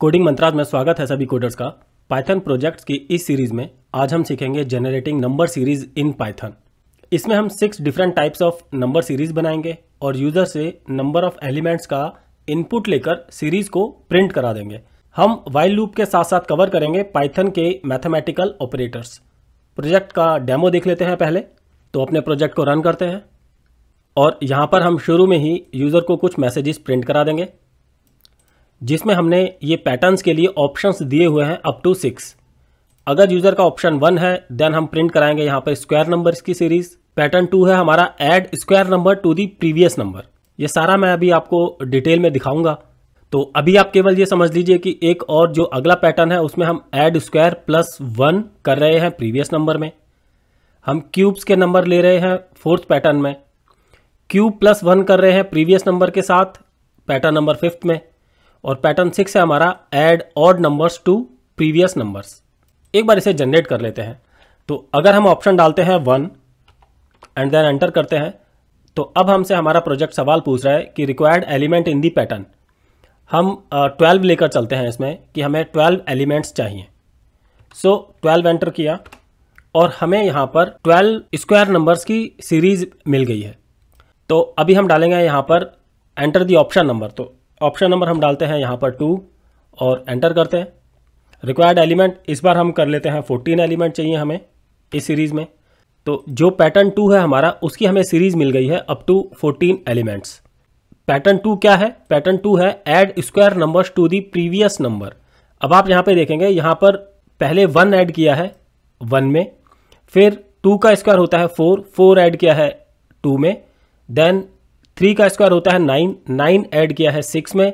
Coding मंत्राज में स्वागत है सभी कोडर्स का पाइथन प्रोजेक्ट्स की इस सीरीज में आज हम सीखेंगे generating number series in Python इसमें हम six different types of number series बनाएंगे और यूजर से नंबर ऑफ एलिमेंट्स का इनपुट लेकर सीरीज को प्रिंट करा देंगे हम वाइल लूप के साथ साथ कवर करेंगे पाइथन के मैथमेटिकल ऑपरेटर्स प्रोजेक्ट का डेमो देख लेते हैं पहले तो अपने प्रोजेक्ट को रन करते हैं और यहाँ पर हम शुरू में ही यूज़र को कुछ मैसेजेस प्रिंट करा देंगे जिसमें हमने ये पैटर्न्स के लिए ऑप्शंस दिए हुए हैं अप टू सिक्स अगर यूज़र का ऑप्शन वन है देन हम प्रिंट कराएंगे यहाँ पर स्क्वायर नंबर्स की सीरीज़ पैटर्न टू है हमारा add square number to the previous number ये सारा मैं अभी आपको डिटेल में दिखाऊंगा तो अभी आप केवल ये समझ लीजिए कि एक और जो अगला पैटर्न है उसमें हम एड स्क्वायर प्लस वन कर रहे हैं प्रीवियस नंबर में हम क्यूब्स के नंबर ले रहे हैं फोर्थ पैटर्न में क्यूब प्लस वन कर रहे हैं प्रीवियस नंबर के साथ पैटर्न नंबर फिफ्थ में और पैटर्न सिक्स है हमारा add odd numbers to previous numbers एक बार इसे जनरेट कर लेते हैं तो अगर हम ऑप्शन डालते हैं वन एंड देन एंटर करते हैं तो अब हमसे हमारा प्रोजेक्ट सवाल पूछ रहा है कि required element in the pattern हम ट्वेल्व uh, लेकर चलते हैं इसमें कि हमें ट्वेल्व एलिमेंट्स चाहिए सो ट्वेल्व एंटर किया और हमें यहाँ पर ट्वेल्व स्क्वायर नंबर्स की सीरीज मिल गई है तो अभी हम डालेंगे यहाँ पर एंटर दी ऑप्शन नंबर तो ऑप्शन नंबर हम डालते हैं यहाँ पर टू और एंटर करते हैं रिक्वायर्ड एलिमेंट इस बार हम कर लेते हैं फोर्टीन एलिमेंट चाहिए हमें इस सीरीज़ में तो जो पैटर्न टू है हमारा उसकी हमें सीरीज़ मिल गई है up to fourteen elements pattern two क्या है पैटर्न टू है add square numbers to the previous number अब आप यहाँ पे देखेंगे यहाँ पर पहले वन ऐड किया है वन में फिर टू का स्क्वायर होता है फोर फोर ऐड किया है टू में देन थ्री का स्क्वायर होता है नाइन नाइन ऐड किया है सिक्स में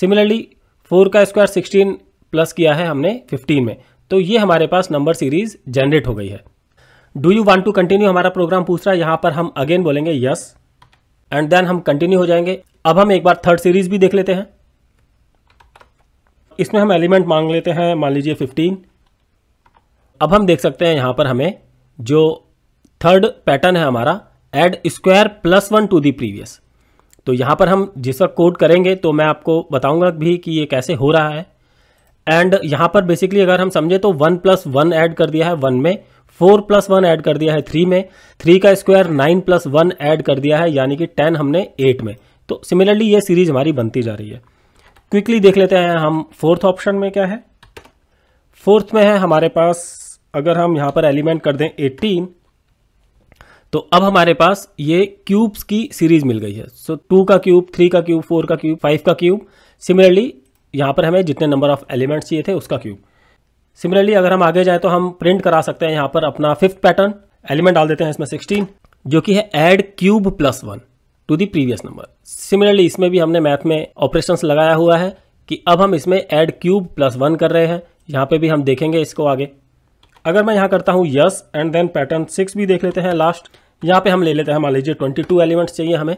सिमिलरली फोर का स्क्वायर सिक्सटीन प्लस किया है हमने फिफ्टीन में तो ये हमारे पास नंबर सीरीज जनरेट हो गई है do you want to continue हमारा प्रोग्राम पूछ रहा है यहां पर हम अगेन बोलेंगे यस एंड देन हम कंटिन्यू हो जाएंगे अब हम एक बार थर्ड सीरीज भी देख लेते हैं इसमें हम एलिमेंट मांग लेते हैं मान लीजिए फिफ्टीन अब हम देख सकते हैं यहां पर हमें जो थर्ड पैटर्न है हमारा add square plus one to the previous तो यहाँ पर हम जिस वक्त कोड करेंगे तो मैं आपको बताऊंगा भी कि ये कैसे हो रहा है एंड यहाँ पर बेसिकली अगर हम समझे तो वन प्लस वन ऐड कर दिया है वन में फोर प्लस वन ऐड कर दिया है थ्री में थ्री का square nine plus one add कर दिया है यानी कि टेन हमने एट में तो सिमिलरली ये सीरीज हमारी बनती जा रही है क्विकली देख लेते हैं हम फोर्थ ऑप्शन में क्या है फोर्थ में है हमारे पास अगर हम यहाँ पर एलिमेंट कर दें एटीन तो अब हमारे पास ये क्यूब्स की सीरीज मिल गई है सो टू का क्यूब थ्री का क्यूब फोर का क्यूब फाइव का क्यूब सिमिलरली यहाँ पर हमें जितने नंबर ऑफ एलिमेंट्स चाहिए थे उसका क्यूब सिमिलरली अगर हम आगे जाए तो हम प्रिंट करा सकते हैं यहाँ पर अपना फिफ्थ पैटर्न एलिमेंट डाल देते हैं इसमें सिक्सटीन जो कि है add cube plus one to the previous number similarly इसमें भी हमने मैथ में ऑपरेशन लगाया हुआ है कि अब हम इसमें एड क्यूब प्लस वन कर रहे हैं यहाँ पे भी हम देखेंगे इसको आगे अगर मैं यहाँ करता हूँ yes and then pattern six भी देख लेते हैं लास्ट यहाँ पे हम ले लेते हैं मान लीजिए ट्वेंटी टू एलिमेंट्स चाहिए हमें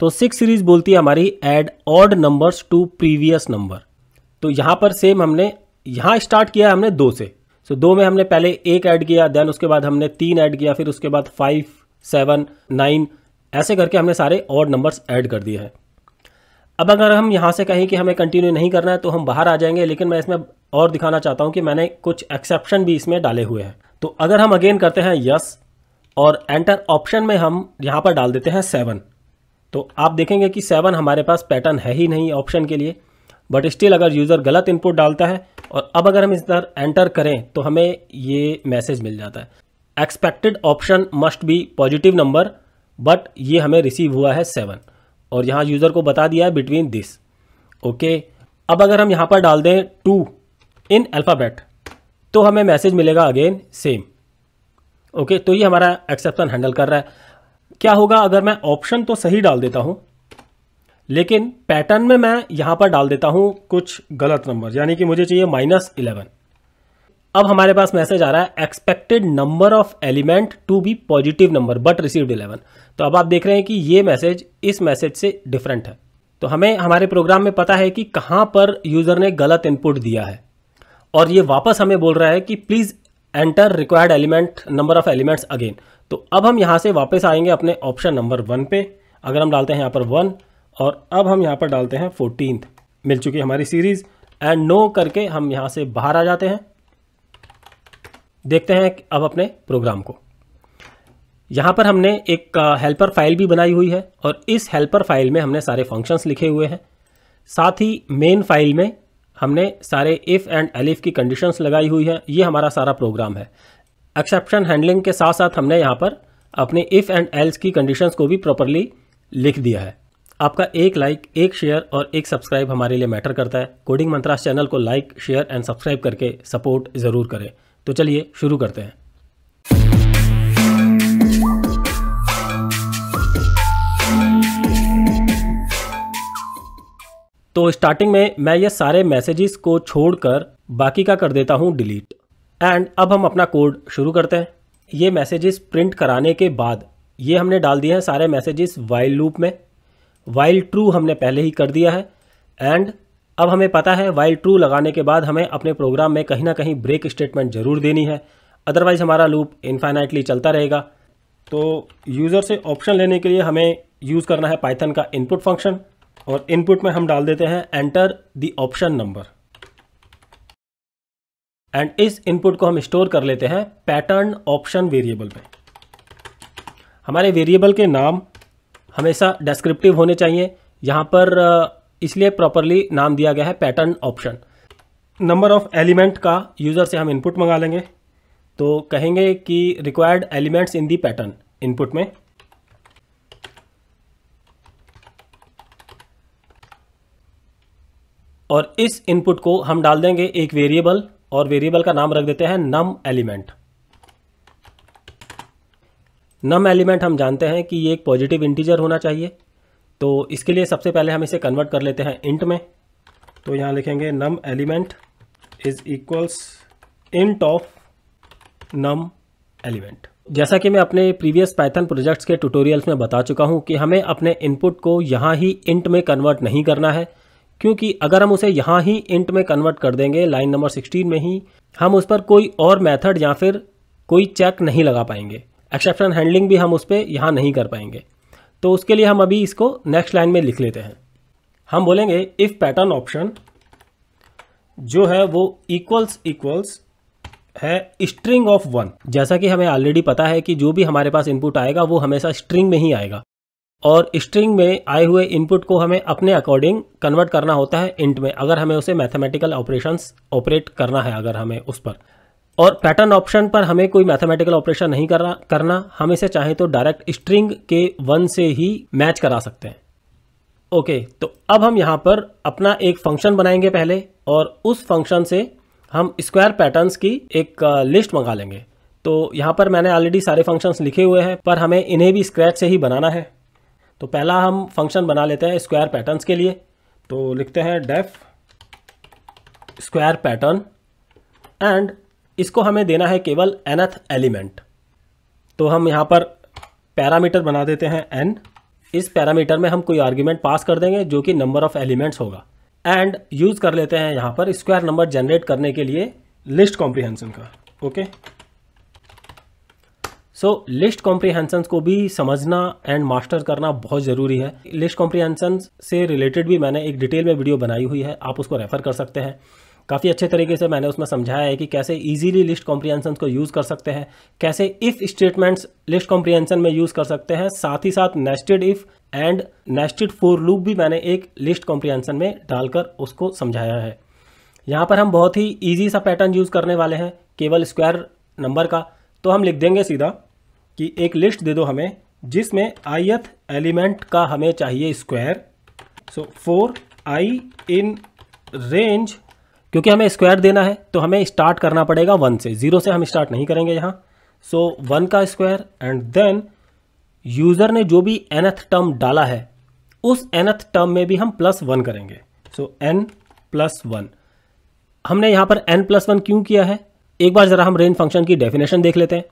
तो सिक्स सीरीज बोलती है हमारी add odd numbers to previous number तो यहाँ पर सेम हमने यहाँ स्टार्ट किया हमने दो से सो so, दो में हमने पहले एक ऐड किया देन उसके बाद हमने तीन ऐड किया फिर उसके बाद फाइव सेवन नाइन ऐसे करके हमने सारे ऑड नंबर्स ऐड कर दिए हैं अब अगर हम यहाँ से कहें कि हमें कंटिन्यू नहीं करना है तो हम बाहर आ जाएंगे लेकिन मैं इसमें और दिखाना चाहता हूँ कि मैंने कुछ एक्सेप्शन भी इसमें डाले हुए हैं तो अगर हम अगेन करते हैं यस और एंटर ऑप्शन में हम यहाँ पर डाल देते हैं सेवन तो आप देखेंगे कि सेवन हमारे पास पैटर्न है ही नहीं ऑप्शन के लिए बट स्टिल अगर यूज़र गलत इनपुट डालता है और अब अगर हम इस तरह एंटर करें तो हमें ये मैसेज मिल जाता है expected option must be positive number but ये हमें रिसीव हुआ है सेवन और यहाँ यूज़र को बता दिया है बिटवीन दिस ओके अब अगर हम यहाँ पर डाल दें टू इन अल्फ़ाबेट तो हमें मैसेज मिलेगा अगेन सेम ओके तो ये हमारा एक्सेप्शन हैंडल कर रहा है क्या होगा अगर मैं ऑप्शन तो सही डाल देता हूँ लेकिन पैटर्न में मैं यहाँ पर डाल देता हूँ कुछ गलत नंबर यानी कि मुझे चाहिए माइनस इलेवन अब हमारे पास मैसेज आ रहा है expected number of element to be positive number but received eleven तो अब आप देख रहे हैं कि ये मैसेज इस मैसेज से डिफरेंट है तो हमें हमारे प्रोग्राम में पता है कि कहाँ पर यूज़र ने गलत इनपुट दिया है और ये वापस हमें बोल रहा है कि please enter required element number of elements again तो अब हम यहाँ से वापस आएंगे अपने ऑप्शन नंबर वन पे अगर हम डालते हैं यहां पर वन और अब हम यहाँ पर डालते हैं फोर्टीन मिल चुकी हमारी सीरीज़ एंड नो करके हम यहाँ से बाहर आ जाते हैं देखते हैं अब अपने प्रोग्राम को यहाँ पर हमने एक हेल्पर फाइल भी बनाई हुई है और इस हेल्पर फाइल में हमने सारे फंक्शंस लिखे हुए हैं साथ ही मेन फाइल में हमने सारे इफ़ एंड एलिफ की कंडीशंस लगाई हुई है ये हमारा सारा प्रोग्राम है एक्सेप्शन हैंडलिंग के साथ साथ हमने यहाँ पर अपने इफ़ एंड एल्स की कंडीशंस को भी प्रॉपरली लिख दिया है आपका एक लाइक एक शेयर और एक सब्सक्राइब हमारे लिए मैटर करता है कोडिंग मंत्रास चैनल को लाइक शेयर एंड सब्सक्राइब करके सपोर्ट ज़रूर करें तो चलिए शुरू करते हैं तो स्टार्टिंग में मैं ये सारे मैसेजेस को छोड़कर बाकी का कर देता हूँ डिलीट एंड अब हम अपना कोड शुरू करते हैं ये मैसेजेस प्रिंट कराने के बाद ये हमने डाल दिए हैं सारे मैसेजेस वाइल लूप में वाइल ट्रू हमने पहले ही कर दिया है एंड अब हमें पता है वाइल ट्रू लगाने के बाद हमें अपने प्रोग्राम में कहीं ना कहीं ब्रेक स्टेटमेंट जरूर देनी है अदरवाइज हमारा लूप इन्फाइनाइटली चलता रहेगा तो यूज़र से ऑप्शन लेने के लिए हमें यूज़ करना है पाइथन का इनपुट फंक्शन और इनपुट में हम डाल देते हैं enter the option number and इस इनपुट को हम स्टोर कर लेते हैं पैटर्न ऑप्शन वेरिएबल में हमारे वेरिएबल के नाम हमेशा डिस्क्रिप्टिव होने चाहिए यहाँ पर इसलिए प्रॉपरली नाम दिया गया है pattern option number of element का यूज़र से हम इनपुट मंगा लेंगे तो कहेंगे कि required elements in the pattern input में और इस इनपुट को हम डाल देंगे एक वेरिएबल और वेरिएबल का नाम रख देते हैं नम एलिमेंट नम एलिमेंट हम जानते हैं कि ये एक पॉजिटिव इंटीजर होना चाहिए तो इसके लिए सबसे पहले हम इसे कन्वर्ट कर लेते हैं इंट में तो यहाँ लिखेंगे num element is equals int of num element जैसा कि मैं अपने प्रीवियस पाइथन प्रोजेक्ट्स के ट्यूटोरियल्स में बता चुका हूँ कि हमें अपने इनपुट को यहाँ ही इंट में कन्वर्ट नहीं करना है क्योंकि अगर हम उसे यहाँ ही इंट में कन्वर्ट कर देंगे लाइन नंबर 16 में ही हम उस पर कोई और मेथड या फिर कोई चेक नहीं लगा पाएंगे एक्सेप्शन हैंडलिंग भी हम उस पर यहाँ नहीं कर पाएंगे तो उसके लिए हम अभी इसको नेक्स्ट लाइन में लिख लेते हैं हम बोलेंगे इफ़ पैटर्न ऑप्शन जो है वो इक्वल्स इक्वल्स है स्ट्रिंग ऑफ वन जैसा कि हमें ऑलरेडी पता है कि जो भी हमारे पास इनपुट आएगा वो हमेशा स्ट्रिंग में ही आएगा और स्ट्रिंग में आए हुए इनपुट को हमें अपने अकॉर्डिंग कन्वर्ट करना होता है इंट में अगर हमें उसे मैथमेटिकल ऑपरेशंस ऑपरेट करना है अगर हमें उस पर और पैटर्न ऑप्शन पर हमें कोई मैथमेटिकल ऑपरेशन नहीं करना करना हम इसे चाहें तो डायरेक्ट स्ट्रिंग के वन से ही मैच करा सकते हैं ओके तो अब हम यहाँ पर अपना एक फंक्शन बनाएंगे पहले और उस फंक्शन से हम स्क्वायर पैटर्न्स की एक लिस्ट मंगा लेंगे तो यहाँ पर मैंने ऑलरेडी सारे फंक्शंस लिखे हुए हैं पर हमें इन्हें भी स्क्रैच से ही बनाना है तो पहला हम फंक्शन बना लेते हैं स्क्वायर पैटर्न्स के लिए तो लिखते हैं डेफ स्क्वायर पैटर्न एंड इसको हमें देना है केवल एनथ एलिमेंट तो हम यहाँ पर पैरामीटर बना देते हैं एन इस पैरामीटर में हम कोई आर्ग्यूमेंट पास कर देंगे जो कि नंबर ऑफ एलिमेंट्स होगा एंड यूज़ कर लेते हैं यहाँ पर स्क्वायर नंबर जनरेट करने के लिए लिस्ट कॉम्प्रीहेंसन का ओके सो लिस्ट कॉम्प्रीहेंसन को भी समझना एंड मास्टर करना बहुत ज़रूरी है लिस्ट कॉम्प्रीहेंसन से रिलेटेड भी मैंने एक डिटेल में वीडियो बनाई हुई है आप उसको रेफ़र कर सकते हैं काफ़ी अच्छे तरीके से मैंने उसमें समझाया है कि कैसे ईजिली लिस्ट कॉम्प्रिहेंसन को यूज़ कर सकते हैं कैसे इफ़ स्टेटमेंट्स लिस्ट कॉम्प्रिहेंसन में यूज़ कर सकते हैं साथ ही साथ nested if and nested for loop भी मैंने एक लिस्ट कॉम्प्रिहेंसन में डालकर उसको समझाया है यहाँ पर हम बहुत ही ईजी सा पैटर्न यूज़ करने वाले हैं केवल स्क्वायर नंबर का तो हम लिख देंगे सीधा कि एक लिस्ट दे दो हमें जिसमें आईएथ एलिमेंट का हमें चाहिए square so for i in range क्योंकि हमें स्क्वायर देना है तो हमें स्टार्ट करना पड़ेगा वन से ज़ीरो से हम स्टार्ट नहीं करेंगे यहाँ सो so, वन का स्क्वायर एंड देन यूज़र ने जो भी एनथ टर्म डाला है उस एनथ टर्म में भी हम प्लस वन करेंगे सो एन प्लस वन हमने यहाँ पर एन प्लस वन क्यों किया है एक बार ज़रा हम रेंज फंक्शन की डेफिनेशन देख लेते हैं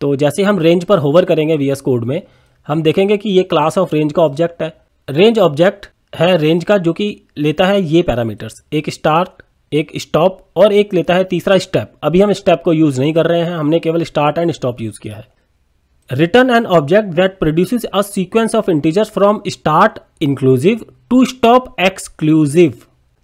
तो जैसे हम रेंज पर होवर करेंगे वी कोड में हम देखेंगे कि ये क्लास ऑफ रेंज का ऑब्जेक्ट है रेंज ऑब्जेक्ट है रेंज का जो कि लेता है ये पैरामीटर्स एक स्टार्ट एक स्टॉप और एक लेता है तीसरा स्टेप अभी हम स्टेप को यूज नहीं कर रहे हैं हमने केवल स्टार्ट एंड स्टॉप यूज किया है return an object that produces a sequence of integers from start inclusive to stop exclusive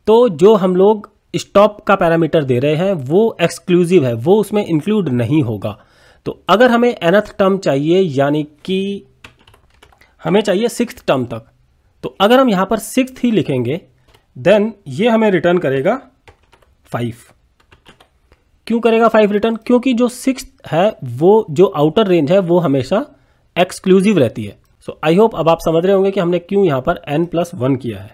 तो जो हम लोग स्टॉप का पैरामीटर दे रहे हैं वो एक्सक्लूसिव है वो उसमें इंक्लूड नहीं होगा तो अगर हमें एनथ टर्म चाहिए यानी कि हमें चाहिए सिक्स टर्म तक तो अगर हम यहां पर सिक्स ही लिखेंगे देन ये हमें रिटर्न करेगा फाइव क्यों करेगा फाइव रिटर्न क्योंकि जो सिक्स है वो जो आउटर रेंज है वो हमेशा एक्सक्लूसिव रहती है सो आई होप अब आप समझ रहे होंगे कि हमने क्यों यहां पर एन प्लस वन किया है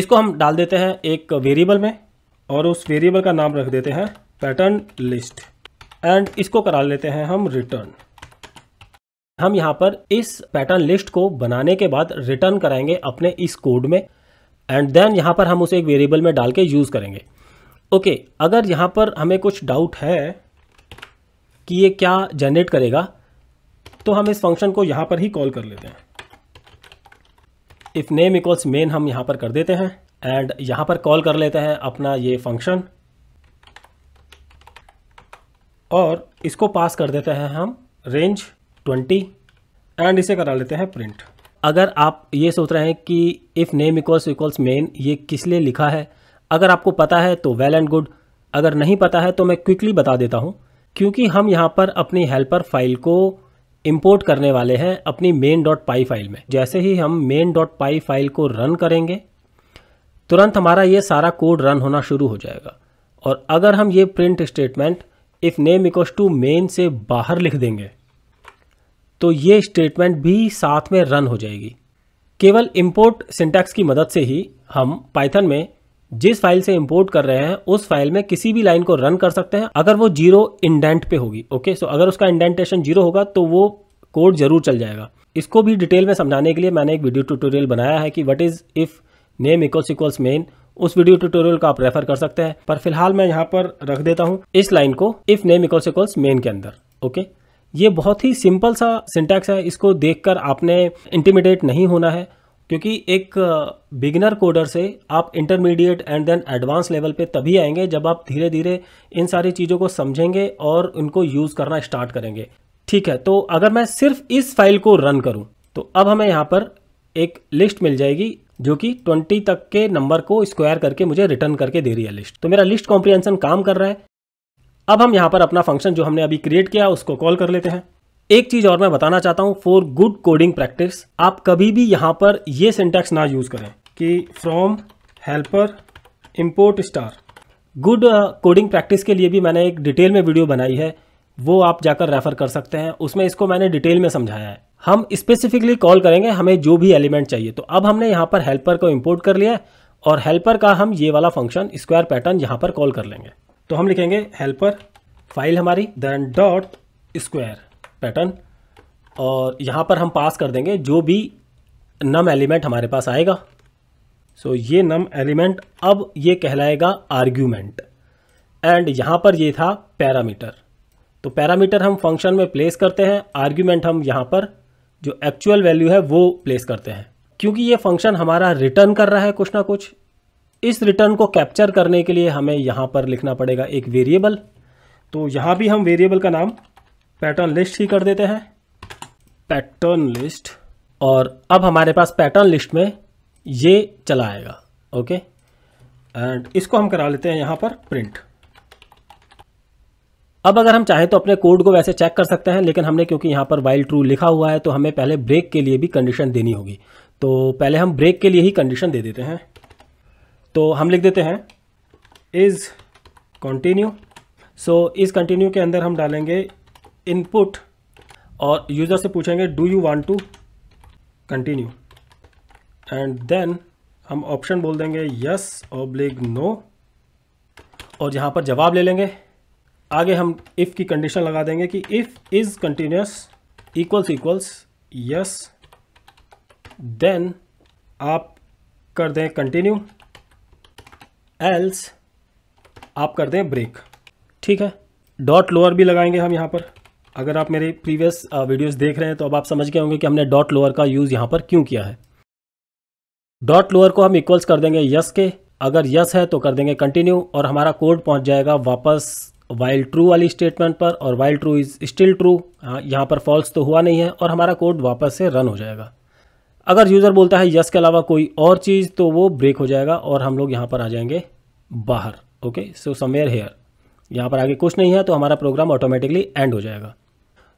इसको हम डाल देते हैं एक वेरिएबल में और उस वेरिएबल का नाम रख देते हैं पैटर्न लिस्ट एंड इसको करा लेते हैं हम रिटर्न हम यहां पर इस पैटर्न लिस्ट को बनाने के बाद रिटर्न कराएंगे अपने इस कोड में एंड देन यहां पर हम उसे एक वेरिएबल में डाल के यूज़ करेंगे ओके okay, अगर यहाँ पर हमें कुछ डाउट है कि ये क्या जनरेट करेगा तो हम इस फंक्शन को यहाँ पर ही कॉल कर लेते हैं इफ़ नेम इक्वल्स मेन हम यहाँ पर कर देते हैं एंड यहाँ पर कॉल कर लेते हैं अपना ये फंक्शन और इसको पास कर देते हैं हम रेंज ट्वेंटी एंड इसे करा लेते हैं प्रिंट अगर आप ये सोच रहे हैं कि if name equals equals main ये किस लिए लिखा है अगर आपको पता है तो वेल एंड गुड अगर नहीं पता है तो मैं क्विकली बता देता हूँ क्योंकि हम यहाँ पर अपनी हेल्पर फाइल को इम्पोर्ट करने वाले हैं अपनी मेन डॉट पाई फाइल में जैसे ही हम मेन डॉट पाई फाइल को रन करेंगे तुरंत हमारा ये सारा कोड रन होना शुरू हो जाएगा और अगर हम ये print statement if name equal to main से बाहर लिख देंगे तो ये स्टेटमेंट भी साथ में रन हो जाएगी केवल इम्पोर्ट सिंटैक्स की मदद से ही हम पाइथन में जिस फाइल से इंपोर्ट कर रहे हैं उस फाइल में किसी भी लाइन को रन कर सकते हैं अगर वो जीरो इंडेंट पे होगी ओके सो अगर उसका इंडेंटेशन जीरो होगा तो वो कोड जरूर चल जाएगा इसको भी डिटेल में समझाने के लिए मैंने एक वीडियो ट्यूटोरियल बनाया है कि what is if name equals equals main उस वीडियो ट्यूटोरियल का आप रेफर कर सकते हैं पर फिलहाल मैं यहां पर रख देता हूँ इस लाइन को if name equals equals main के अंदर ओके ये बहुत ही सिंपल सा सिंटैक्स है इसको देखकर आपने इंटीमिडेट नहीं होना है क्योंकि एक बिगिनर कोडर से आप intermediate and then advance level पे तभी आएंगे जब आप धीरे धीरे इन सारी चीज़ों को समझेंगे और उनको यूज़ करना स्टार्ट करेंगे ठीक है तो अगर मैं सिर्फ इस फाइल को रन करूँ तो अब हमें यहाँ पर एक लिस्ट मिल जाएगी जो कि 20 तक के नंबर को स्क्वायर करके मुझे रिटर्न करके दे रही है लिस्ट तो मेरा लिस्ट कॉम्प्रिहेंशन काम कर रहा है अब हम यहाँ पर अपना फंक्शन जो हमने अभी क्रिएट किया उसको कॉल कर लेते हैं एक चीज और मैं बताना चाहता हूँ फॉर गुड कोडिंग प्रैक्टिस आप कभी भी यहां पर ये सिंटेक्स ना यूज करें कि from helper import star good coding practice के लिए भी मैंने एक डिटेल में वीडियो बनाई है वो आप जाकर रेफर कर सकते हैं उसमें इसको मैंने डिटेल में समझाया है हम स्पेसिफिकली कॉल करेंगे हमें जो भी एलिमेंट चाहिए तो अब हमने यहाँ पर हेल्पर को इम्पोर्ट कर लिया है और हेल्पर का हम ये वाला फंक्शन स्क्वायर पैटर्न यहाँ पर कॉल कर लेंगे तो हम लिखेंगे हेल्पर फाइल हमारी देन डॉट स्क्वायर पैटर्न और यहाँ पर हम पास कर देंगे जो भी नम एलिमेंट हमारे पास आएगा सो so, ये नम एलिमेंट अब ये कहलाएगा आर्ग्यूमेंट एंड यहाँ पर ये था पैरामीटर तो पैरामीटर हम फंक्शन में प्लेस करते हैं आर्ग्यूमेंट हम यहाँ पर जो एक्चुअल वैल्यू है वो प्लेस करते हैं क्योंकि ये फंक्शन हमारा रिटर्न कर रहा है कुछ ना कुछ इस रिटर्न को कैप्चर करने के लिए हमें यहाँ पर लिखना पड़ेगा एक वेरिएबल तो यहाँ भी हम वेरिएबल का नाम पैटर्न लिस्ट ही कर देते हैं पैटर्न लिस्ट और अब हमारे पास पैटर्न लिस्ट में ये चला आएगा ओके एंड इसको हम करा लेते हैं यहाँ पर प्रिंट अब अगर हम चाहें तो अपने कोड को वैसे चेक कर सकते हैं लेकिन हमने क्योंकि यहाँ पर वाइल ट्रू लिखा हुआ है तो हमें पहले ब्रेक के लिए भी कंडीशन देनी होगी तो पहले हम ब्रेक के लिए ही कंडीशन दे देते हैं तो हम लिख देते हैं इज़ कंटिन्यू सो इस कंटिन्यू के अंदर हम डालेंगे इनपुट और यूज़र से पूछेंगे do you want to continue and then हम ऑप्शन बोल देंगे यस ओब्लिग नो और यहां पर जवाब ले लेंगे आगे हम इफ़ की कंडीशन लगा देंगे कि if is continues equals equals yes then आप कर दें कंटिन्यू एल्स आप कर दें ब्रेक ठीक है डॉट लोअर भी लगाएंगे हम यहां पर अगर आप मेरे प्रीवियस वीडियोस देख रहे हैं तो अब आप समझ गए होंगे कि हमने डॉट लोअर का यूज़ यहां पर क्यों किया है डॉट लोअर को हम इक्वल्स कर देंगे यस के अगर यस है तो कर देंगे कंटिन्यू और हमारा कोड पहुँच जाएगा वापस वाइल ट्रू वाली स्टेटमेंट पर और while true is still true यहाँ पर फॉल्स तो हुआ नहीं है और हमारा कोड वापस से रन हो जाएगा अगर यूज़र बोलता है यस के अलावा कोई और चीज़ तो वो ब्रेक हो जाएगा और हम लोग यहाँ पर आ जाएंगे बाहर ओके सो समवेयर हेयर यहाँ पर आगे कुछ नहीं है तो हमारा प्रोग्राम ऑटोमेटिकली एंड हो जाएगा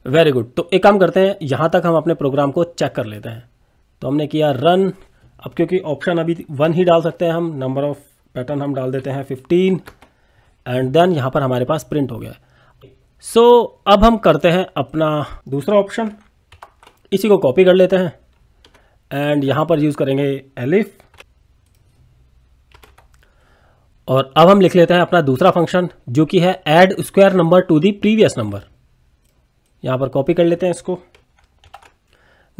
वेरी गुड तो एक काम करते हैं यहाँ तक हम अपने प्रोग्राम को चेक कर लेते हैं तो हमने किया रन अब क्योंकि ऑप्शन अभी वन ही डाल सकते हैं हम नंबर ऑफ पैटर्न हम डाल देते हैं फिफ्टीन एंड देन यहाँ पर हमारे पास प्रिंट हो गया सो so, अब हम करते हैं अपना दूसरा ऑप्शन इसी को कॉपी कर लेते हैं एंड यहाँ पर यूज़ करेंगे एलिफ और अब हम लिख लेते हैं अपना दूसरा फंक्शन जो कि है add square number to the previous number यहां पर कॉपी कर लेते हैं इसको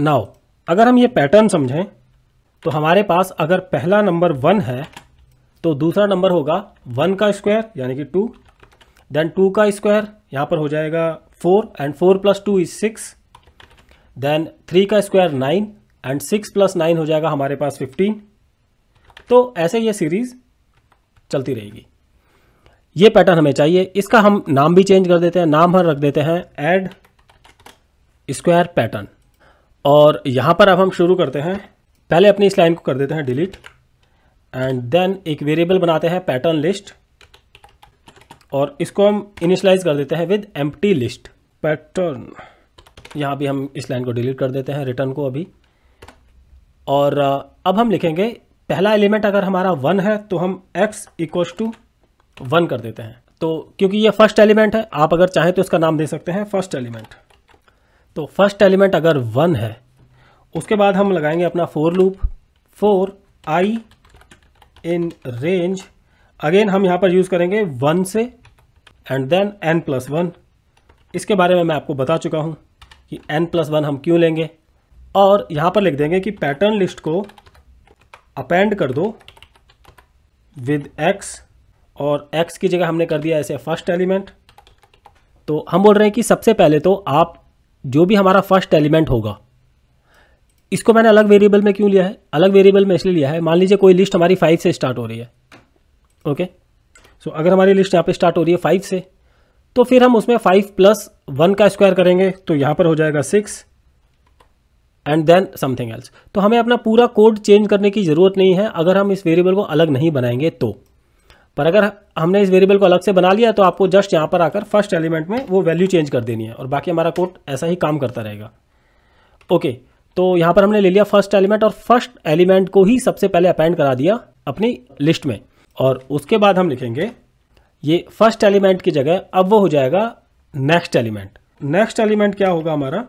नाउ अगर हम ये पैटर्न समझें तो हमारे पास अगर पहला नंबर वन है तो दूसरा नंबर होगा वन का स्क्वायर यानी कि टू देन टू का स्क्वायर यहाँ पर हो जाएगा four and four plus two is six then three का square nine and six plus nine हो जाएगा हमारे पास फिफ्टीन तो ऐसे ये सीरीज़ चलती रहेगी ये पैटर्न हमें चाहिए इसका हम नाम भी चेंज कर देते हैं नाम हम रख देते हैं एड स्क्वायर पैटर्न और यहाँ पर अब हम शुरू करते हैं पहले अपनी इस लाइन को कर देते हैं डिलीट एंड देन एक वेरिएबल बनाते हैं पैटर्न लिस्ट और इसको हम इनिशलाइज कर देते हैं विद एम्प्टी लिस्ट पैटर्न यहाँ भी हम इस लाइन को डिलीट कर देते हैं रिटर्न को अभी और uh, अब हम लिखेंगे पहला एलिमेंट अगर हमारा वन है तो हम एक्स इक्वस टू वन कर देते हैं तो क्योंकि ये फर्स्ट एलिमेंट है आप अगर चाहें तो इसका नाम दे सकते हैं फर्स्ट एलिमेंट तो फर्स्ट एलिमेंट अगर वन है उसके बाद हम लगाएंगे अपना for loop for i in range again हम यहां पर यूज़ करेंगे वन से and then n plus one इसके बारे में मैं आपको बता चुका हूं कि एन प्लस वन हम क्यों लेंगे और यहां पर लिख देंगे कि पैटर्न लिस्ट को अपेंड कर दो विद एक्स और एक्स की जगह हमने कर दिया ऐसे फर्स्ट एलिमेंट तो हम बोल रहे हैं कि सबसे पहले तो आप जो भी हमारा फर्स्ट एलिमेंट होगा इसको मैंने अलग वेरिएबल में क्यों लिया है अलग वेरिएबल में इसलिए लिया है मान लीजिए कोई लिस्ट हमारी फाइव से स्टार्ट हो रही है ओके सो अगर हमारी लिस्ट यहाँ पे स्टार्ट हो रही है फाइव से तो फिर हम उसमें फाइव प्लस वन का स्क्वायर करेंगे तो यहाँ पर हो जाएगा six and then something else तो हमें अपना पूरा कोड चेंज करने की ज़रूरत नहीं है अगर हम इस वेरिएबल को अलग नहीं बनाएंगे तो पर अगर हमने इस वेरिएबल को अलग से बना लिया तो आपको जस्ट यहाँ पर आकर फर्स्ट एलिमेंट में वो वैल्यू चेंज कर देनी है और बाकी हमारा कोड ऐसा ही काम करता रहेगा ओके तो यहाँ पर हमने ले लिया फर्स्ट एलिमेंट और फर्स्ट एलिमेंट को ही सबसे पहले अपेंड करा दिया अपनी लिस्ट में और उसके बाद हम लिखेंगे ये फर्स्ट एलिमेंट की जगह अब वो हो जाएगा नेक्स्ट एलिमेंट नेक्स्ट एलिमेंट क्या होगा हमारा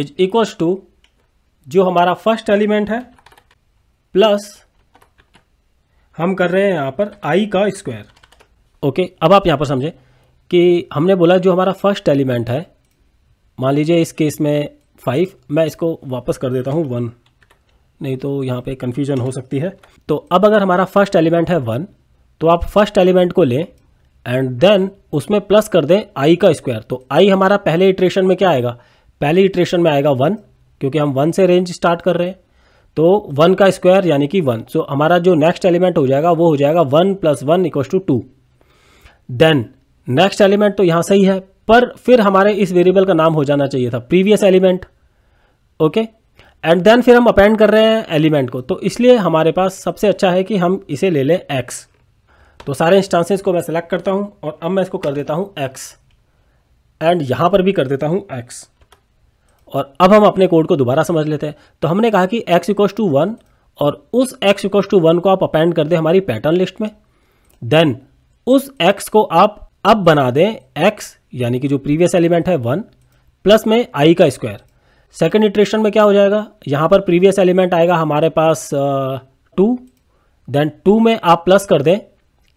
इज इक्वल्स टू जो हमारा फर्स्ट एलिमेंट है प्लस हम कर रहे हैं यहाँ पर आई का स्क्वायर ओके अब आप यहाँ पर समझें कि हमने बोला जो हमारा फर्स्ट एलिमेंट है मान लीजिए इस केस में फाइव मैं इसको वापस कर देता हूँ वन नहीं तो यहाँ पे कन्फ्यूजन हो सकती है तो अब अगर हमारा फर्स्ट एलिमेंट है वन तो आप फर्स्ट एलिमेंट को लें एंड देन उसमें प्लस कर दें आई का स्क्वायर तो आई हमारा पहले इटरेशन में क्या आएगा पहले इटरेशन में आएगा वन क्योंकि हम वन से रेंज स्टार्ट कर रहे हैं तो वन का स्क्वायर यानी कि वन सो हमारा जो नेक्स्ट एलिमेंट हो जाएगा वो हो जाएगा one plus one equal to two then next element तो यहाँ सही है पर फिर हमारे इस वेरिएबल का नाम हो जाना चाहिए था previous element okay and then फिर हम अपेंड कर रहे हैं एलिमेंट को तो इसलिए हमारे पास सबसे अच्छा है कि हम इसे ले लें एक्स तो सारे इंस्टांसेस को मैं सेलेक्ट करता हूँ और अब मैं इसको कर देता हूँ एक्स एंड यहाँ पर भी कर देता हूँ एक्स और अब हम अपने कोड को दोबारा समझ लेते हैं तो हमने कहा कि एक्स इक्व टू वन और उस एक्स इक्व टू वन को आप अपेंड कर दें हमारी पैटर्न लिस्ट में देन उस एक्स को आप अब बना दें एक्स यानी कि जो प्रीवियस एलिमेंट है वन प्लस में आई का स्क्वायर सेकेंड इटरेशन में क्या हो जाएगा यहां पर प्रीवियस एलिमेंट आएगा हमारे पास टू देन टू में आप प्लस कर दें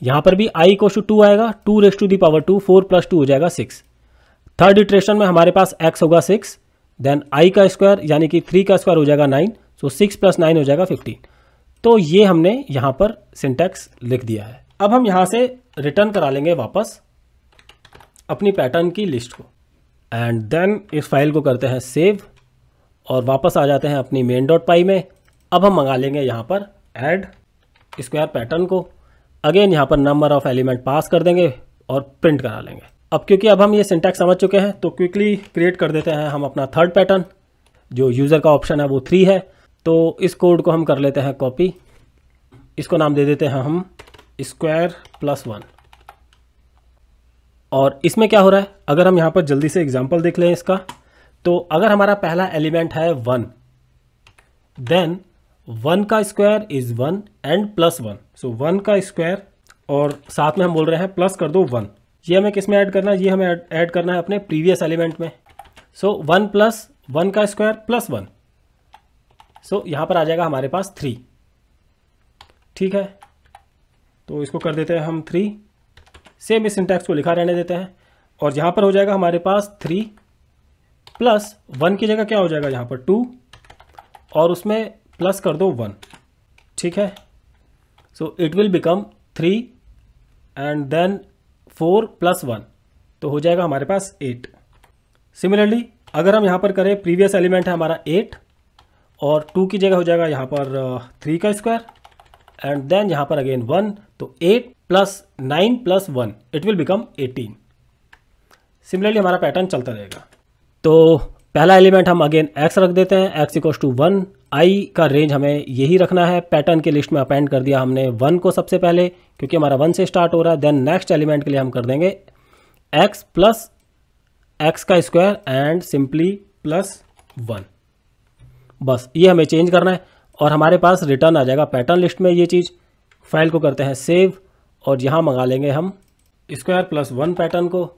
यहां पर भी आई इक्व टू आएगा two raise to the power two four plus two हो जाएगा सिक्स थर्ड इटरेशन में हमारे पास एक्स होगा सिक्स देन आई का स्क्वायर यानी कि थ्री का स्क्वायर हो जाएगा nine so six plus nine हो जाएगा फिफ्टीन तो ये हमने यहाँ पर सिंटेक्स लिख दिया है अब हम यहाँ से रिटर्न करा लेंगे वापस अपनी पैटर्न की लिस्ट को एंड देन इस फाइल को करते हैं सेव और वापस आ जाते हैं अपनी मेन डॉट पाई में अब हम मंगा लेंगे यहाँ पर एड स्क्वायर पैटर्न को अगेन यहाँ पर नंबर ऑफ एलिमेंट पास कर देंगे और प्रिंट करा लेंगे अब क्योंकि अब हम ये सिंटैक्स समझ चुके हैं तो क्विकली क्रिएट कर देते हैं हम अपना थर्ड पैटर्न जो यूज़र का ऑप्शन है वो थ्री है तो इस कोड को हम कर लेते हैं कॉपी इसको नाम दे देते हैं हम स्क्वायर प्लस वन और इसमें क्या हो रहा है अगर हम यहाँ पर जल्दी से एग्जाम्पल देख लें इसका तो अगर हमारा पहला एलिमेंट है वन देन वन का square is one and plus one so one का स्क्वायर और साथ में हम बोल रहे हैं प्लस कर दो वन ये हमें किस में ऐड करना है ये हमें ऐड करना है अपने प्रीवियस एलिमेंट में सो वन प्लस वन का स्क्वायर प्लस वन सो यहाँ पर आ जाएगा हमारे पास थ्री ठीक है तो इसको कर देते हैं हम थ्री सेम इस सिंटैक्स को लिखा रहने देते हैं और यहाँ पर हो जाएगा हमारे पास थ्री प्लस वन की जगह क्या हो जाएगा यहाँ पर टू और उसमें प्लस कर दो वन ठीक है so it will become three and then four plus one तो हो जाएगा हमारे पास एट सिमिलरली अगर हम यहाँ पर करें प्रीवियस एलिमेंट है हमारा एट और टू की जगह हो जाएगा यहाँ पर थ्री uh, का स्क्वायर एंड देन यहाँ पर अगेन वन तो eight plus nine plus one it will become eighteen similarly हमारा पैटर्न चलता रहेगा तो पहला एलिमेंट हम अगेन एक्स रख देते हैं x equal to one i का रेंज हमें यही रखना है पैटर्न की लिस्ट में अपेंड कर दिया हमने वन को सबसे पहले क्योंकि हमारा वन से स्टार्ट हो रहा है देन नेक्स्ट एलिमेंट के लिए हम कर देंगे एक्स प्लस एक्स का square and simply plus one बस ये हमें चेंज करना है और हमारे पास रिटर्न आ जाएगा पैटर्न लिस्ट में ये चीज़ फाइल को करते हैं सेव और यहां मंगा लेंगे हम स्क्वायर प्लस वन पैटर्न को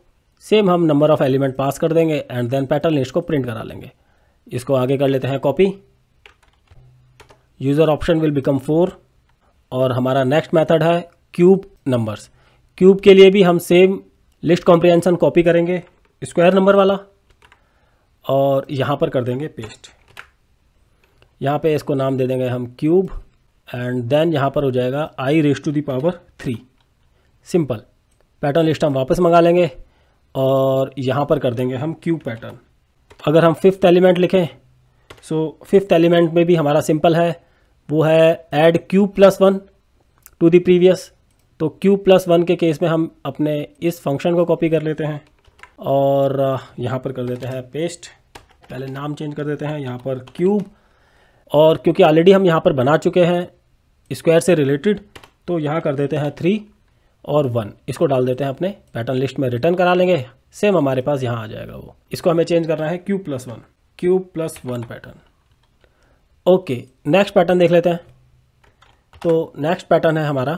सेम हम नंबर ऑफ़ एलिमेंट पास कर देंगे एंड देन पैटर्न लिस्ट को प्रिंट करा लेंगे इसको आगे कर लेते हैं copy user option will become four और हमारा नेक्स्ट मेथड है क्यूब नंबर्स क्यूब के लिए भी हम सेम लिस्ट कॉम्प्रिहेंसन कॉपी करेंगे स्क्वायर नंबर वाला और यहाँ पर कर देंगे पेस्ट यहाँ पे इसको नाम दे देंगे हम क्यूब एंड देन यहाँ पर हो जाएगा i raise to the power three simple pattern list हम वापस मंगा लेंगे और यहाँ पर कर देंगे हम क्यूब पैटर्न अगर हम फिफ्थ एलिमेंट लिखें सो फिफ्थ एलिमेंट में भी हमारा सिंपल है वो है add q plus one to the previous तो क्यू प्लस वन के केस में हम अपने इस फंक्शन को कॉपी कर लेते हैं और uh, यहाँ पर कर देते हैं पेस्ट पहले नाम चेंज कर देते हैं यहाँ पर क्यूब और क्योंकि ऑलरेडी हम यहाँ पर बना चुके हैं स्क्वायर से रिलेटेड तो यहाँ कर देते हैं थ्री और वन इसको डाल देते हैं अपने पैटर्न लिस्ट में रिटर्न करा लेंगे सेम हमारे पास यहाँ आ जाएगा वो इसको हमें चेंज करना है q plus one cube plus one pattern okay next pattern देख लेते हैं तो नेक्स्ट पैटर्न है हमारा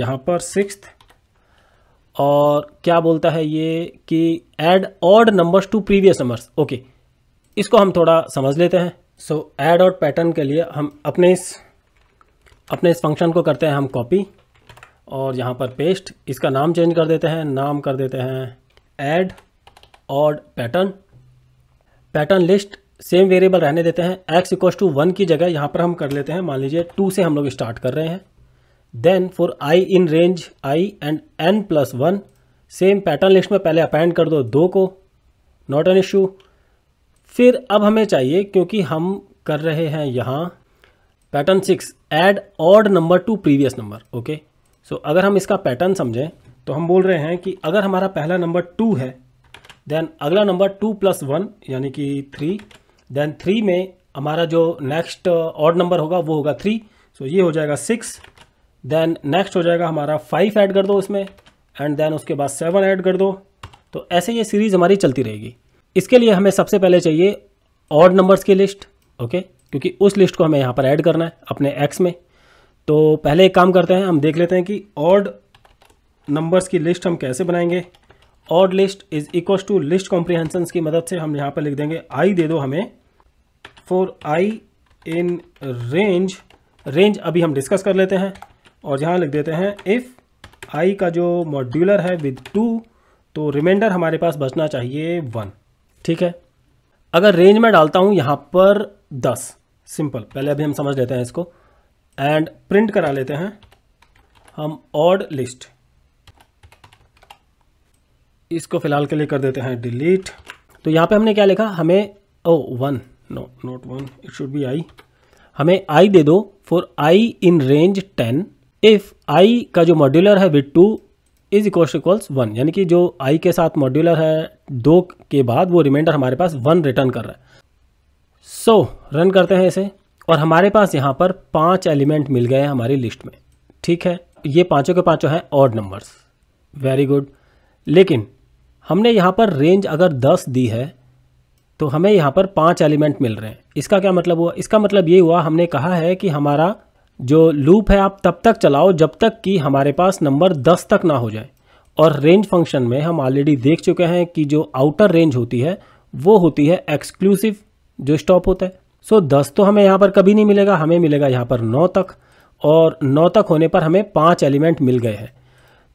यहाँ पर सिक्स और क्या बोलता है ये कि add odd numbers to previous numbers okay इसको हम थोड़ा समझ लेते हैं सो एड ऑड पैटर्न के लिए हम अपने इस अपने इस फंक्शन को करते हैं हम कॉपी और यहाँ पर पेस्ट इसका नाम चेंज कर देते हैं नाम कर देते हैं add odd pattern pattern list same variable रहने देते हैं एक्स इक्व टू वन की जगह यहाँ पर हम कर लेते हैं मान लीजिए टू से हम लोग स्टार्ट कर रहे हैं then for i in range i and n plus one same pattern list में पहले अपैंड कर दो दो को नॉट एन इशू फिर अब हमें चाहिए क्योंकि हम कर रहे हैं यहाँ pattern six add odd number to previous number okay so अगर हम इसका पैटर्न समझें तो हम बोल रहे हैं कि अगर हमारा पहला नंबर टू है देन अगला नंबर टू प्लस वन यानी कि थ्री देन थ्री में हमारा जो नेक्स्ट ऑड नंबर होगा वो होगा थ्री सो so ये हो जाएगा सिक्स देन नेक्स्ट हो जाएगा हमारा फाइव ऐड कर दो उसमें एंड देन उसके बाद सेवन ऐड कर दो तो ऐसे ये सीरीज़ हमारी चलती रहेगी इसके लिए हमें सबसे पहले चाहिए ऑड नंबर्स की लिस्ट ओके क्योंकि उस लिस्ट को हमें यहाँ पर ऐड करना है अपने एक्स में तो पहले एक काम करते हैं हम देख लेते हैं कि ऑड नंबर्स की लिस्ट हम कैसे बनाएंगे odd list is equal to list comprehension की मदद से हम यहां पर लिख देंगे आई दे दो हमें for i in range range अभी हम डिस्कस कर लेते हैं और यहां लिख देते हैं इफ़ आई का जो मॉड्यूलर है विद टू तो रिमाइंडर हमारे पास बचना चाहिए वन ठीक है अगर रेंज में डालता हूं यहां पर दस सिंपल पहले अभी हम समझ लेते हैं इसको एंड प्रिंट करा लेते हैं हम ऑड लिस्ट इसको फ़िलहाल के लिए कर देते हैं डिलीट तो यहाँ पे हमने क्या लिखा हमें oh one no not one it should be i हमें आई दे दो for i in range ten if i का जो मॉड्यूलर है with two is equal equals one यानी कि जो आई के साथ मॉड्यूलर है दो के बाद वो रिमाइंडर हमारे पास वन रिटर्न कर रहा है सो so, रन करते हैं इसे और हमारे पास यहाँ पर पांच एलिमेंट मिल गए हैं हमारी लिस्ट में ठीक है ये पांचों के पांचों हैं ऑड नंबर्स वेरी गुड लेकिन हमने यहाँ पर रेंज अगर दस दी है तो हमें यहाँ पर पांच एलिमेंट मिल रहे हैं इसका क्या मतलब हुआ इसका मतलब ये हुआ हमने कहा है कि हमारा जो लूप है आप तब तक चलाओ जब तक कि हमारे पास नंबर दस तक ना हो जाए और रेंज फंक्शन में हम ऑलरेडी देख चुके हैं कि जो आउटर रेंज होती है वो होती है एक्सक्लूसिव जो स्टॉप होता है सो दस तो हमें यहाँ पर कभी नहीं मिलेगा हमें मिलेगा यहाँ पर नौ तक और नौ तक होने पर हमें पाँच एलिमेंट मिल गए हैं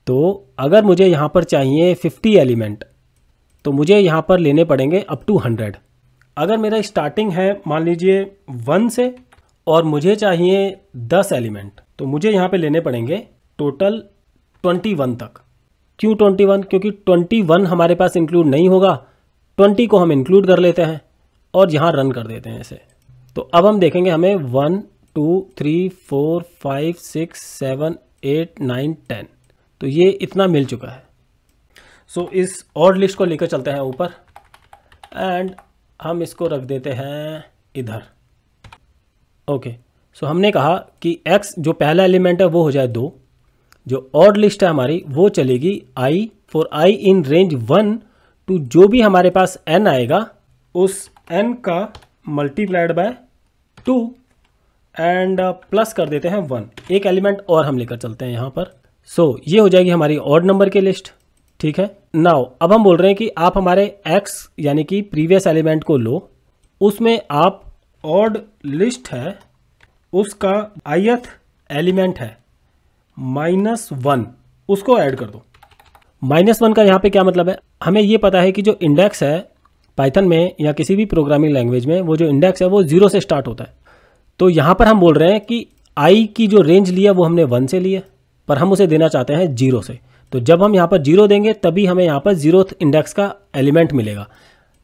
तो अगर मुझे यहाँ पर चाहिए 50 एलिमेंट तो मुझे यहाँ पर लेने पड़ेंगे अप टू 100 अगर मेरा स्टार्टिंग है मान लीजिए वन से और मुझे चाहिए 10 एलिमेंट तो मुझे यहाँ पे लेने पड़ेंगे टोटल 21 तक क्यों 21 क्योंकि 21 हमारे पास इंक्लूड नहीं होगा 20 को हम इंक्लूड कर लेते हैं और यहाँ रन कर देते हैं इसे तो अब हम देखेंगे हमें one two three four five six seven eight nine ten तो ये इतना मिल चुका है सो so, इस और लिस्ट को लेकर चलते हैं ऊपर एंड हम इसको रख देते हैं इधर ओके okay. सो so, हमने कहा कि x जो पहला एलिमेंट है वो हो जाए दो जो और लिस्ट है हमारी वो चलेगी i for i in range one two जो भी हमारे पास n आएगा उस n का multiplied by two and plus कर देते हैं वन एक एलिमेंट और हम लेकर चलते हैं यहाँ पर सो so, ये हो जाएगी हमारी ऑड नंबर की लिस्ट ठीक है नाउ अब हम बोल रहे हैं कि आप हमारे एक्स यानी कि प्रीवियस एलिमेंट को लो उसमें आप ऑड लिस्ट है उसका आयथ एलिमेंट है माइनस वन उसको ऐड कर दो माइनस वन का यहाँ पे क्या मतलब है हमें ये पता है कि जो इंडेक्स है पाइथन में या किसी भी प्रोग्रामिंग लैंग्वेज में वो जो इंडेक्स है वो जीरो से स्टार्ट होता है तो यहाँ पर हम बोल रहे हैं कि आई की जो रेंज लिया वो हमने वन से लिया पर हम उसे देना चाहते हैं जीरो से तो जब हम यहाँ पर जीरो देंगे तभी हमें यहाँ पर जीरो इंडेक्स का एलिमेंट मिलेगा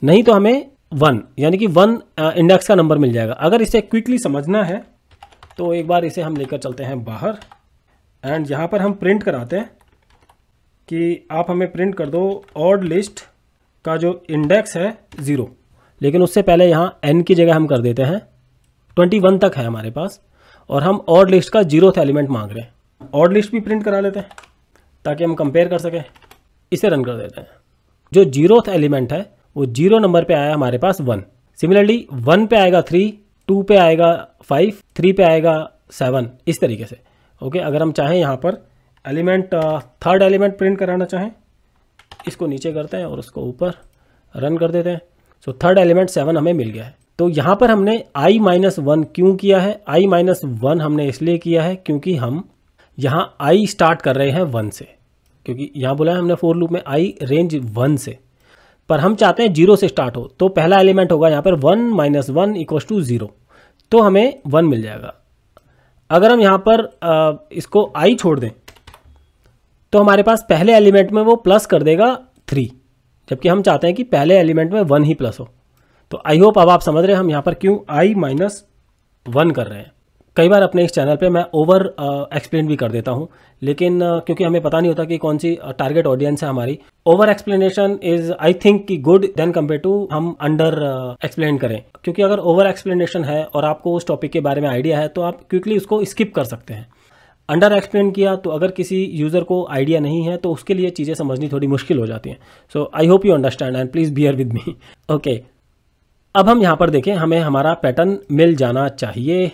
नहीं तो हमें वन यानी कि वन इंडेक्स का नंबर मिल जाएगा अगर इसे क्विकली समझना है तो एक बार इसे हम लेकर चलते हैं बाहर एंड यहाँ पर हम प्रिंट कराते हैं कि आप हमें प्रिंट कर दो ऑड लिस्ट का जो इंडेक्स है ज़ीरो लेकिन उससे पहले यहाँ एन की जगह हम कर देते हैं ट्वेंटी वन तक है हमारे पास और हम ऑड लिस्ट का जीरो एलिमेंट मांग रहे हैं ऑड लिस्ट भी प्रिंट करा लेते हैं ताकि हम कंपेयर कर सकें इसे रन कर देते हैं जो जीरोथ एलिमेंट है वो जीरो नंबर पे आया हमारे पास वन सिमिलरली वन पे आएगा थ्री टू पे आएगा फाइव थ्री पे आएगा सेवन इस तरीके से ओके अगर हम चाहें यहाँ पर एलिमेंट थर्ड एलिमेंट प्रिंट कराना चाहें इसको नीचे करते हैं और उसको ऊपर रन कर देते हैं सो थर्ड एलिमेंट सेवन हमें मिल गया है तो यहाँ पर हमने आई माइनस वन क्यों किया है आई माइनस वन हमने इसलिए किया है क्योंकि हम यहाँ आई स्टार्ट कर रहे हैं वन से क्योंकि यहाँ बोला है हमने फोर लूप में आई रेंज वन से पर हम चाहते हैं जीरो से स्टार्ट हो तो पहला एलिमेंट होगा यहाँ पर one minus one equal to zero तो हमें वन मिल जाएगा अगर हम यहाँ पर आ, इसको आई छोड़ दें तो हमारे पास पहले एलिमेंट में वो प्लस कर देगा थ्री जबकि हम चाहते हैं कि पहले एलिमेंट में वन ही प्लस हो तो आई होप अब आप समझ रहे हैं हम यहाँ पर क्यों आई माइनस वन कर रहे हैं कई बार अपने इस चैनल पे मैं ओवर एक्सप्लेन भी कर देता हूँ लेकिन क्योंकि हमें पता नहीं होता कि कौन सी टारगेट ऑडियंस है हमारी over explanation is I think कि गुड देन कम्पेयर टू हम अंडर एक्सप्लेन करें क्योंकि अगर ओवर एक्सप्लेनेशन है और आपको उस टॉपिक के बारे में आइडिया है तो आप क्विकली उसको स्किप कर सकते हैं अंडर एक्सप्लेन किया तो अगर किसी यूज़र को आइडिया नहीं है तो उसके लिए चीज़ें समझनी थोड़ी मुश्किल हो जाती हैं so I hope you understand and please bear with me okay अब हम यहाँ पर देखें हमें हमारा पैटर्न मिल जाना चाहिए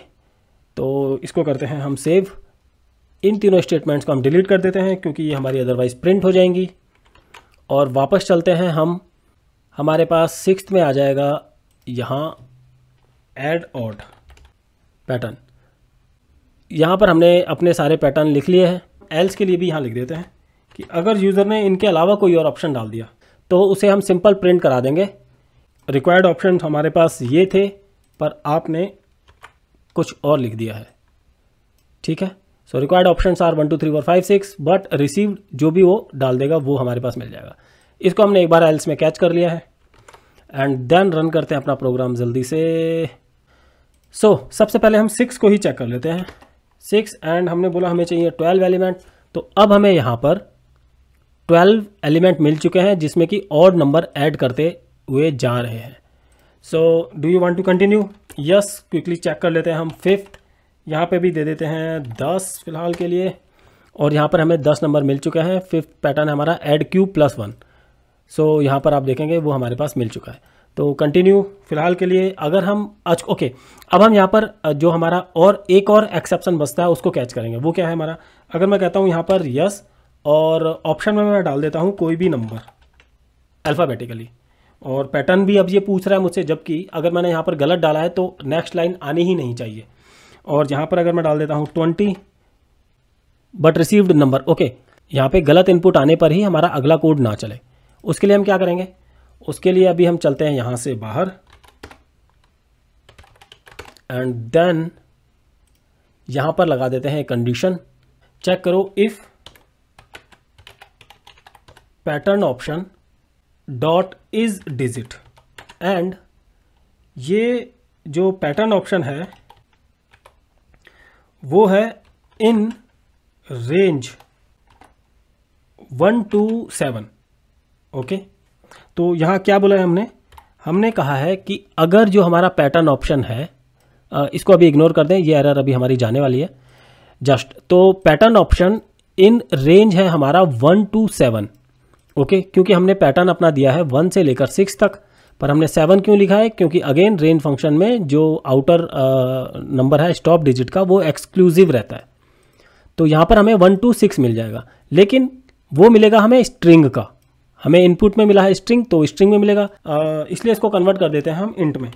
तो इसको करते हैं हम सेव इन तीनों स्टेटमेंट्स को हम डिलीट कर देते हैं क्योंकि ये हमारी अदरवाइज़ प्रिंट हो जाएंगी और वापस चलते हैं हम हमारे पास सिक्स में आ जाएगा यहाँ एड ऑड पैटर्न यहाँ पर हमने अपने सारे पैटर्न लिख लिए हैं एल्स के लिए भी यहाँ लिख देते हैं कि अगर यूज़र ने इनके अलावा कोई और ऑप्शन डाल दिया तो उसे हम सिंपल प्रिंट करा देंगे रिक्वायर्ड ऑप्शन हमारे पास ये थे पर आपने कुछ और लिख दिया है ठीक है so required option are one two three four five six but received जो भी वो डाल देगा वो हमारे पास मिल जाएगा इसको हमने एक बार एल्स में कैच कर लिया है एंड देन रन करते हैं अपना प्रोग्राम जल्दी से सो so, सबसे पहले हम सिक्स को ही चेक कर लेते हैं सिक्स एंड हमने बोला हमें चाहिए ट्वेल्व एलिमेंट तो अब हमें यहाँ पर ट्वेल्व एलिमेंट मिल चुके हैं जिसमें कि और नंबर ऐड करते हुए जा रहे हैं so do you want to continue yes quickly check कर लेते हैं हम फिफ्थ यहाँ पे भी दे देते हैं दस फिलहाल के लिए और यहाँ पर हमें दस नंबर मिल चुके हैं फिफ्थ पैटर्न हमारा add q plus one so यहाँ पर आप देखेंगे वो हमारे पास मिल चुका है तो कंटिन्यू फिलहाल के लिए अगर हम आज ओके अब हम यहाँ पर जो हमारा और एक और एक्सेप्शन बचता है उसको कैच करेंगे वो क्या है हमारा अगर मैं कहता हूँ यहाँ पर यस और ऑप्शन में मैं डाल देता हूँ कोई भी नंबर अल्फ़ाबेटिकली और पैटर्न भी अब ये पूछ रहा है मुझसे जबकि अगर मैंने यहाँ पर गलत डाला है तो नेक्स्ट लाइन आनी ही नहीं चाहिए और यहाँ पर अगर मैं डाल देता हूँ twenty but received number okay यहाँ पे गलत इनपुट आने पर ही हमारा अगला कोड ना चले उसके लिए हम क्या करेंगे उसके लिए अभी हम चलते हैं यहाँ से बाहर एंड देन यहाँ पर लगा देते हैं कंडीशन चेक करो if pattern option dot is digit and ये जो पैटर्न ऑप्शन है वो है in range one two seven okay तो यहाँ क्या बोला है हमने हमने कहा है कि अगर जो हमारा पैटर्न ऑप्शन है इसको अभी इग्नोर कर दें ये एरर अभी हमारी जाने वाली है जस्ट तो पैटर्न ऑप्शन इन रेंज है हमारा वन टू सेवन ओके क्योंकि हमने पैटर्न अपना दिया है वन से लेकर सिक्स तक पर हमने सेवन क्यों लिखा है क्योंकि अगेन रेन फंक्शन में जो आउटर नंबर uh, है स्टॉप डिजिट का वो एक्सक्लूसिव रहता है तो यहाँ पर हमें वन टू सिक्स मिल जाएगा लेकिन वो मिलेगा हमें स्ट्रिंग का हमें इनपुट में मिला है स्ट्रिंग तो स्ट्रिंग में मिलेगा uh, इसलिए इसको कन्वर्ट कर देते हैं हम इंट में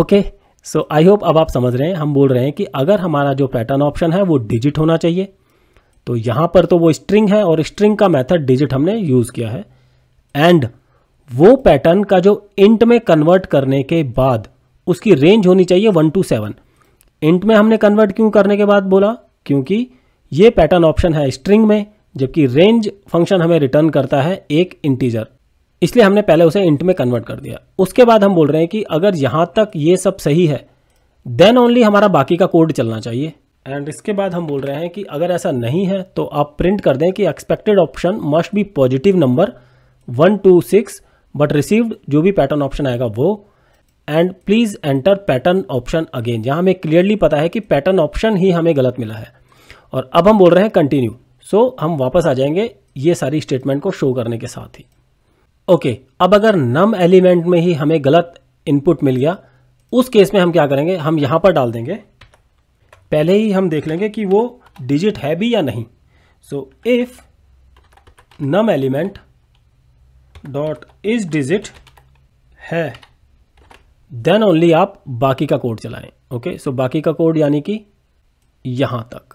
ओके सो आई होप अब आप समझ रहे हैं हम बोल रहे हैं कि अगर हमारा जो पैटर्न ऑप्शन है वो डिजिट होना चाहिए तो यहाँ पर तो वो स्ट्रिंग है और स्ट्रिंग का मेथड डिजिट हमने यूज़ किया है एंड वो पैटर्न का जो इंट में कन्वर्ट करने के बाद उसकी रेंज होनी चाहिए वन टू सेवन इंट में हमने कन्वर्ट क्यों करने के बाद बोला क्योंकि ये पैटर्न ऑप्शन है स्ट्रिंग में जबकि रेंज फंक्शन हमें रिटर्न करता है एक इंटीजर इसलिए हमने पहले उसे इंट में कन्वर्ट कर दिया उसके बाद हम बोल रहे हैं कि अगर यहाँ तक ये सब सही है देन ओनली हमारा बाकी का कोड चलना चाहिए एंड इसके बाद हम बोल रहे हैं कि अगर ऐसा नहीं है तो आप प्रिंट कर दें कि expected option must be positive number one two six but received जो भी पैटर्न ऑप्शन आएगा वो and please enter pattern option again यहाँ हमें क्लियरली पता है कि पैटर्न ऑप्शन ही हमें गलत मिला है और अब हम बोल रहे हैं कंटिन्यू सो so, हम वापस आ जाएंगे ये सारी स्टेटमेंट को शो करने के साथ ही ओके okay, अब अगर नम एलिमेंट में ही हमें गलत इनपुट मिल गया उस केस में हम क्या करेंगे हम यहाँ पर डाल देंगे पहले ही हम देख लेंगे कि वो डिजिट है भी या नहीं so if num element dot is digit है देन ओनली आप बाकी का कोड चलाएं ओके सो बाकी का कोड यानी कि यहां तक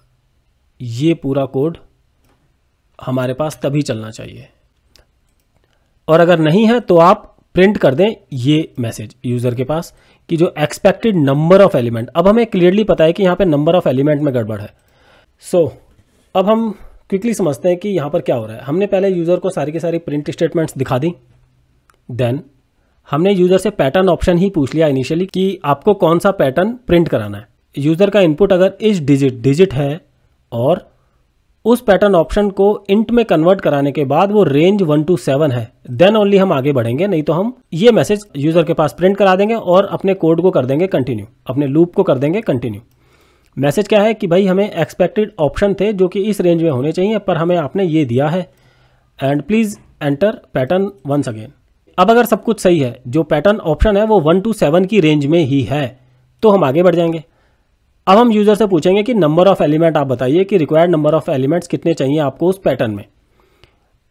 ये पूरा कोड हमारे पास तभी चलना चाहिए और अगर नहीं है तो आप प्रिंट कर दें ये मैसेज यूज़र के पास कि जो एक्सपेक्टेड नंबर ऑफ एलिमेंट अब हमें क्लियरली पता है कि यहाँ पे नंबर ऑफ एलिमेंट में गड़बड़ है सो so, अब हम क्विकली समझते हैं कि यहां पर क्या हो रहा है हमने पहले यूज़र को सारी की सारी प्रिंट स्टेटमेंट्स दिखा दी देन हमने यूज़र से पैटर्न ऑप्शन ही पूछ लिया इनिशियली कि आपको कौन सा पैटर्न प्रिंट कराना है यूज़र का इनपुट अगर इस डिजिट डिजिट है और उस पैटर्न ऑप्शन को इंट में कन्वर्ट कराने के बाद वो रेंज वन टू सेवन है देन ओनली हम आगे बढ़ेंगे नहीं तो हम ये मैसेज यूजर के पास प्रिंट करा देंगे और अपने कोड को कर देंगे कंटिन्यू अपने लूप को कर देंगे कंटिन्यू मैसेज क्या है कि भाई हमें एक्सपेक्टेड ऑप्शन थे जो कि इस रेंज में होने चाहिए पर हमें आपने ये दिया है and please enter pattern once again अब अगर सब कुछ सही है जो पैटर्न ऑप्शन है वो वन टू सेवन की रेंज में ही है तो हम आगे बढ़ जाएंगे अब हम यूजर से पूछेंगे कि नंबर ऑफ एलिमेंट आप बताइए कि रिक्वायर्ड नंबर ऑफ एलिमेंट्स कितने चाहिए आपको उस पैटर्न में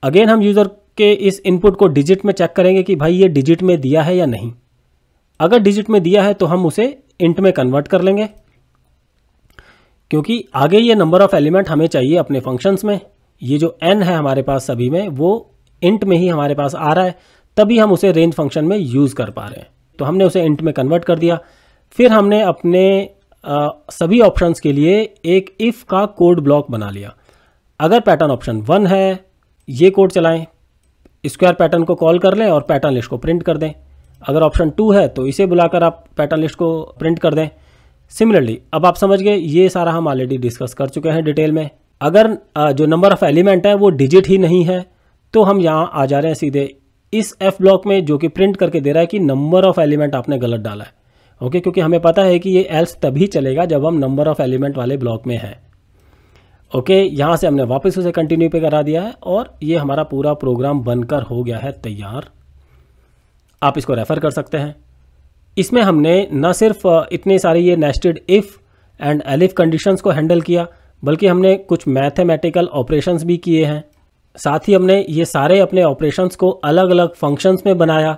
अगेन हम यूजर के इस इनपुट को डिजिट में चेक करेंगे कि भाई ये डिजिट में दिया है या नहीं अगर डिजिट में दिया है तो हम उसे इंट में कन्वर्ट कर लेंगे क्योंकि आगे ये नंबर ऑफ एलिमेंट हमें चाहिए अपने फंक्शंस में ये जो एन है हमारे पास सभी में वो इंट में ही हमारे पास आ रहा है तभी हम उसे रेंज फंक्शन में यूज़ कर पा रहे हैं तो हमने उसे इंट में कन्वर्ट कर दिया फिर हमने अपने सभी ऑप्शंस के लिए एक इफ़ का कोड ब्लॉक बना लिया अगर पैटर्न ऑप्शन वन है ये कोड चलाएं स्क्वायर पैटर्न को कॉल कर लें और पैटर्न लिस्ट को प्रिंट कर दें अगर ऑप्शन टू है तो इसे बुलाकर आप पैटर्न लिस्ट को प्रिंट कर दें सिमिलरली अब आप समझ गए ये सारा हम ऑलरेडी डिस्कस कर चुके हैं डिटेल में अगर जो नंबर ऑफ एलिमेंट है वो डिजिट ही नहीं है तो हम यहाँ आ जा रहे हैं सीधे इस एफ ब्लॉक में जो कि प्रिंट करके दे रहा है कि नंबर ऑफ एलिमेंट आपने गलत डाला है ओके क्योंकि हमें पता है कि ये एल्स तभी चलेगा जब हम नंबर ऑफ एलिमेंट वाले ब्लॉक में हैं ओके यहाँ से हमने वापस उसे कंटिन्यू पे करा दिया है और ये हमारा पूरा प्रोग्राम बनकर हो गया है तैयार आप इसको रेफ़र कर सकते हैं इसमें हमने न सिर्फ इतने सारे ये nested if and elif conditions को हैंडल किया बल्कि हमने कुछ मैथमेटिकल ऑपरेशंस भी किए हैं साथ ही हमने ये सारे अपने ऑपरेशंस को अलग अलग फंक्शंस में बनाया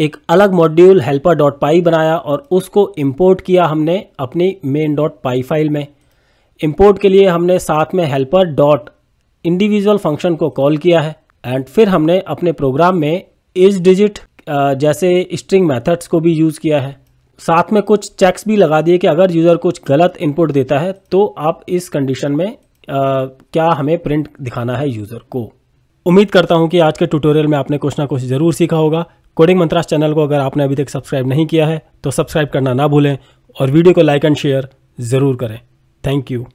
एक अलग मॉड्यूल हेल्पर डॉट पाई बनाया और उसको इंपोर्ट किया हमने अपनी मेन डॉट पाई फाइल में इंपोर्ट के लिए हमने साथ में हेल्पर डॉट इंडिविजुअल फंक्शन को कॉल किया है एंड फिर हमने अपने प्रोग्राम में इस डिजिट जैसे स्ट्रिंग मेथड्स को भी यूज़ किया है साथ में कुछ चेक्स भी लगा दिए कि अगर यूज़र कुछ गलत इनपुट देता है तो आप इस कंडीशन में आ, क्या हमें प्रिंट दिखाना है यूज़र को उम्मीद करता हूँ कि आज के ट्यूटोरियल में आपने कुछ ना कुछ ज़रूर सीखा होगा कोडिंग मंत्रास चैनल को अगर आपने अभी तक सब्सक्राइब नहीं किया है तो सब्सक्राइब करना ना भूलें और वीडियो को लाइक एंड शेयर ज़रूर करें थैंक यू